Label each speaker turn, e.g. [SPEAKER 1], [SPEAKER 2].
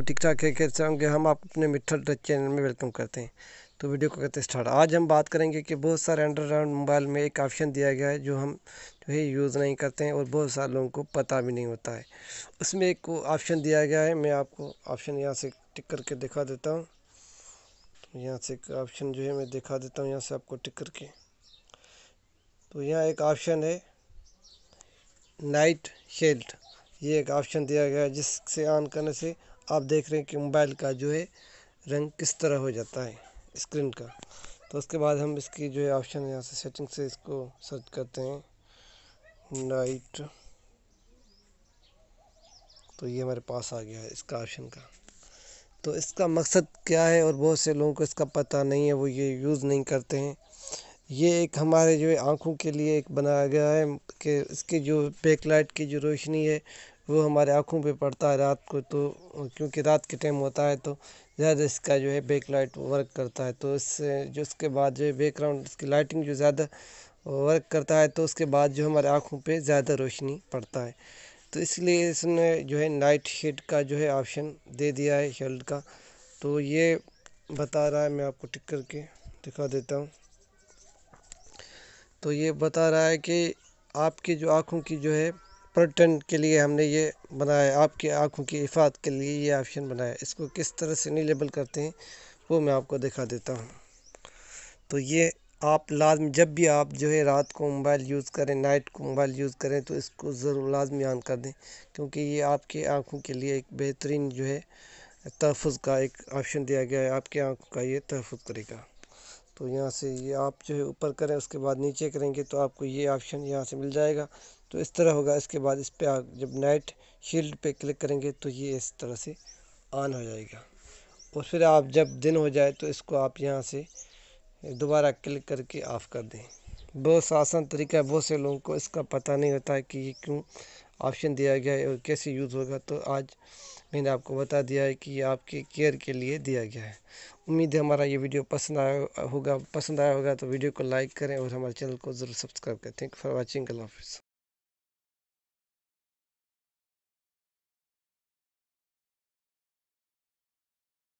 [SPEAKER 1] को ठीक ठाक है कहते होंगे हम आप अपने मिठल टच चैनल में वेलकम करते हैं तो वीडियो को करते स्टार्ट आज हम बात करेंगे कि बहुत सारे अंडरग्राउंड मोबाइल में एक ऑप्शन दिया गया है जो हम जो है यूज़ नहीं करते हैं और बहुत सारे लोगों को पता भी नहीं होता है उसमें एक ऑप्शन दिया गया है मैं आपको ऑप्शन यहाँ से टिक करके दिखा देता हूँ तो यहाँ से एक ऑप्शन जो है मैं दिखा देता हूँ यहाँ से आपको टिक करके तो यहाँ एक ऑप्शन है नाइट शेल्ट ये एक ऑप्शन दिया गया है जिससे ऑन करने से आप देख रहे हैं कि मोबाइल का जो है रंग किस तरह हो जाता है स्क्रीन का तो उसके बाद हम इसकी जो है ऑप्शन यहाँ से सेटिंग से इसको सर्च करते हैं नाइट तो ये हमारे पास आ गया है इसका ऑप्शन का तो इसका मकसद क्या है और बहुत से लोगों को इसका पता नहीं है वो ये यूज़ नहीं करते हैं ये एक हमारे जो है आँखों के लिए एक बनाया गया है कि इसकी जो बैकलाइट की जो रोशनी है वो हमारे आँखों पे पड़ता है रात को तो क्योंकि रात के टाइम होता है तो ज़्यादा इसका जो है बैक लाइट वर्क करता है तो इससे जो उसके बाद जो है बैकग्राउंड इसकी लाइटिंग जो ज़्यादा वर्क करता है तो उसके बाद जो हमारे आँखों पे ज़्यादा रोशनी पड़ता है तो इसलिए इसने जो है नाइट शेड का जो है ऑप्शन दे दिया है शेल्ड का तो ये बता रहा है मैं आपको टिक करके दिखा देता हूँ तो ये बता रहा है कि आपकी जो आँखों की जो है प्रोटेन के लिए हमने ये बनाया आपकी आँखों की हिफात के लिए ये ऑप्शन बनाया इसको किस तरह से लेबल करते हैं वो मैं आपको दिखा देता हूँ तो ये आप लाजमी जब भी आप जो है रात को मोबाइल यूज़ करें नाइट को मोबाइल यूज़ करें तो इसको ज़रूर लाजमी ऑन कर दें क्योंकि ये आपकी आँखों के लिए एक बेहतरीन जो है तहफ़ का एक ऑप्शन दिया गया है आपकी आँखों का ये तहफ़ करेगा तो यहाँ से ये आप जो है ऊपर करें उसके बाद नीचे करेंगे तो आपको ये ऑप्शन यहाँ से मिल जाएगा तो इस तरह होगा इसके बाद इस पर आप जब नाइट शील्ड पे क्लिक करेंगे तो ये इस तरह से ऑन हो जाएगा और फिर आप जब दिन हो जाए तो इसको आप यहाँ से दोबारा क्लिक करके ऑफ़ कर दें बहुत आसान तरीका है बहुत से लोगों को इसका पता नहीं होता है कि ये क्यों ऑप्शन दिया गया है और कैसे यूज़ होगा तो आज मैंने आपको बता दिया है कि ये आपके केयर के लिए दिया गया है उम्मीद है हमारा ये वीडियो पसंद आया होगा पसंद आया होगा तो वीडियो को लाइक करें और हमारे चैनल को ज़रूर सब्सक्राइब करें थैंक फॉर वॉचिंग अल्लाह हाफिज़